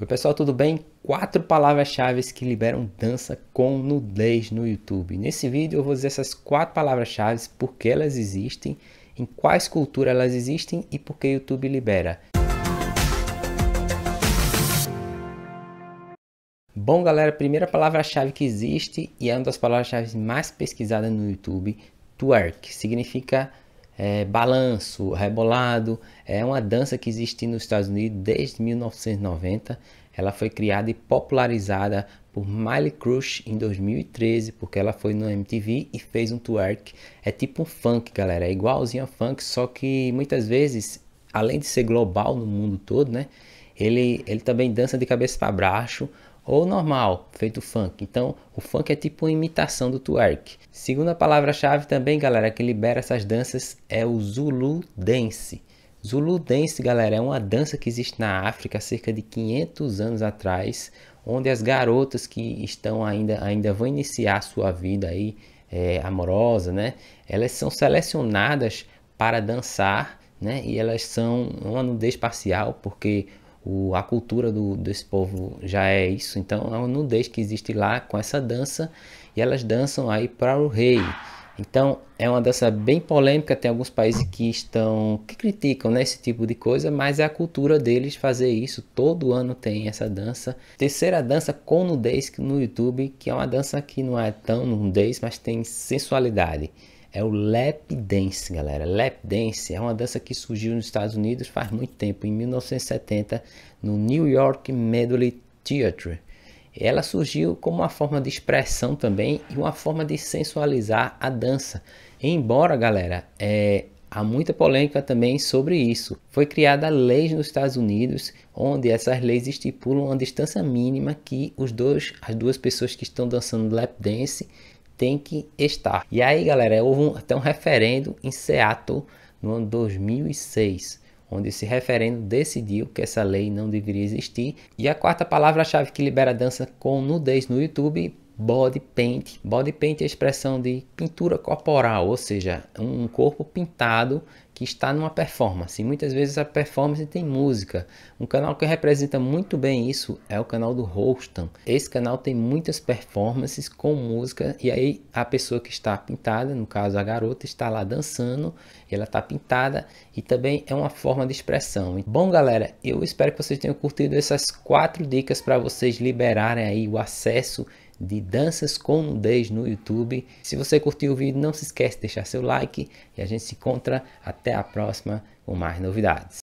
Oi pessoal, tudo bem? Quatro palavras-chave que liberam dança com nudez no YouTube. Nesse vídeo eu vou dizer essas quatro palavras-chave, por que elas existem, em quais culturas elas existem e por que o YouTube libera. Bom galera, a primeira palavra-chave que existe e é uma das palavras-chave mais pesquisadas no YouTube, twerk, significa é, balanço, rebolado. É uma dança que existe nos Estados Unidos desde 1990. Ela foi criada e popularizada por Miley Crush em 2013, porque ela foi no MTV e fez um twerk. É tipo um funk, galera, é igualzinho a funk, só que muitas vezes, além de ser global no mundo todo, né? Ele, ele também dança de cabeça para baixo, ou normal, feito funk. Então, o funk é tipo uma imitação do twerk. Segunda palavra-chave também, galera, que libera essas danças é o Zulu Dance. Zulu Dance, galera, é uma dança que existe na África há cerca de 500 anos atrás, onde as garotas que estão ainda, ainda vão iniciar sua vida aí é, amorosa, né? Elas são selecionadas para dançar, né? E elas são uma nudez parcial, porque o, a cultura do, desse povo já é isso. Então é uma nudez que existe lá com essa dança e elas dançam aí para o rei. Então é uma dança bem polêmica. Tem alguns países que estão que criticam né, esse tipo de coisa, mas é a cultura deles fazer isso. Todo ano tem essa dança. Terceira dança com nudez no YouTube, que é uma dança que não é tão nudez, mas tem sensualidade é o lap dance, galera. Lap dance é uma dança que surgiu nos Estados Unidos faz muito tempo, em 1970, no New York Medley Theatre. Ela surgiu como uma forma de expressão também e uma forma de sensualizar a dança. Embora, galera, é, há muita polêmica também sobre isso. Foi criada leis nos Estados Unidos, onde essas leis estipulam uma distância mínima que os dois, as duas pessoas que estão dançando lap dance tem que estar. E aí, galera, houve um, até um referendo em Seattle no ano 2006, onde esse referendo decidiu que essa lei não deveria existir. E a quarta palavra-chave que libera dança com nudez no YouTube Body paint. Body paint é a expressão de pintura corporal, ou seja, um corpo pintado que está numa performance. E muitas vezes a performance tem música. Um canal que representa muito bem isso é o canal do Rostam. Esse canal tem muitas performances com música e aí a pessoa que está pintada, no caso a garota, está lá dançando, ela está pintada e também é uma forma de expressão. Bom, galera, eu espero que vocês tenham curtido essas quatro dicas para vocês liberarem aí o acesso de danças com nudez no YouTube. Se você curtiu o vídeo, não se esquece de deixar seu like e a gente se encontra até a próxima com mais novidades.